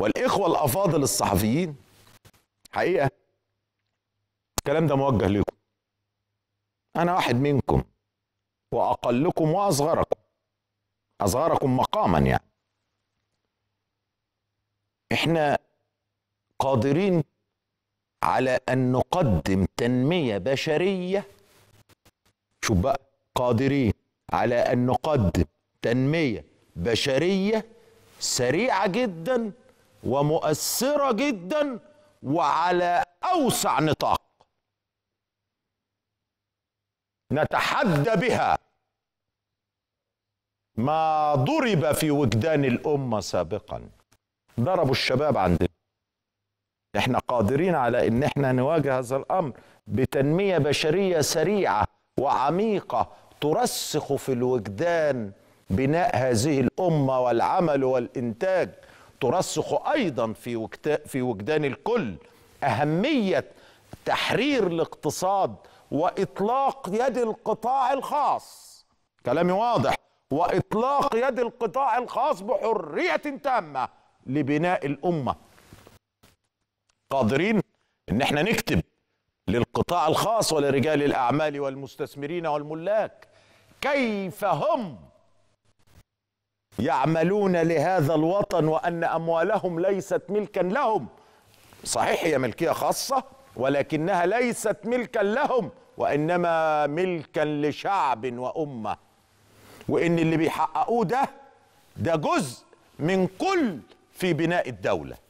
والاخوه الافاضل الصحفيين حقيقه الكلام ده موجه لكم انا واحد منكم واقلكم واصغركم اصغركم مقاما يعني احنا قادرين على ان نقدم تنميه بشريه شوف بقى قادرين على ان نقدم تنميه بشريه سريعه جدا ومؤثرة جدا وعلى أوسع نطاق نتحدى بها ما ضرب في وجدان الأمة سابقا ضربوا الشباب عندنا احنا قادرين على ان احنا نواجه هذا الامر بتنمية بشرية سريعة وعميقة ترسخ في الوجدان بناء هذه الأمة والعمل والإنتاج ترسخ أيضا في, في وجدان الكل أهمية تحرير الاقتصاد وإطلاق يد القطاع الخاص كلامي واضح وإطلاق يد القطاع الخاص بحرية تامة لبناء الأمة قادرين إن احنا نكتب للقطاع الخاص ولرجال الأعمال والمستثمرين والملاك كيف هم يعملون لهذا الوطن وأن أموالهم ليست ملكا لهم صحيح هي ملكية خاصة ولكنها ليست ملكا لهم وإنما ملكا لشعب وأمة وإن اللي بيحققوه ده ده جزء من كل في بناء الدولة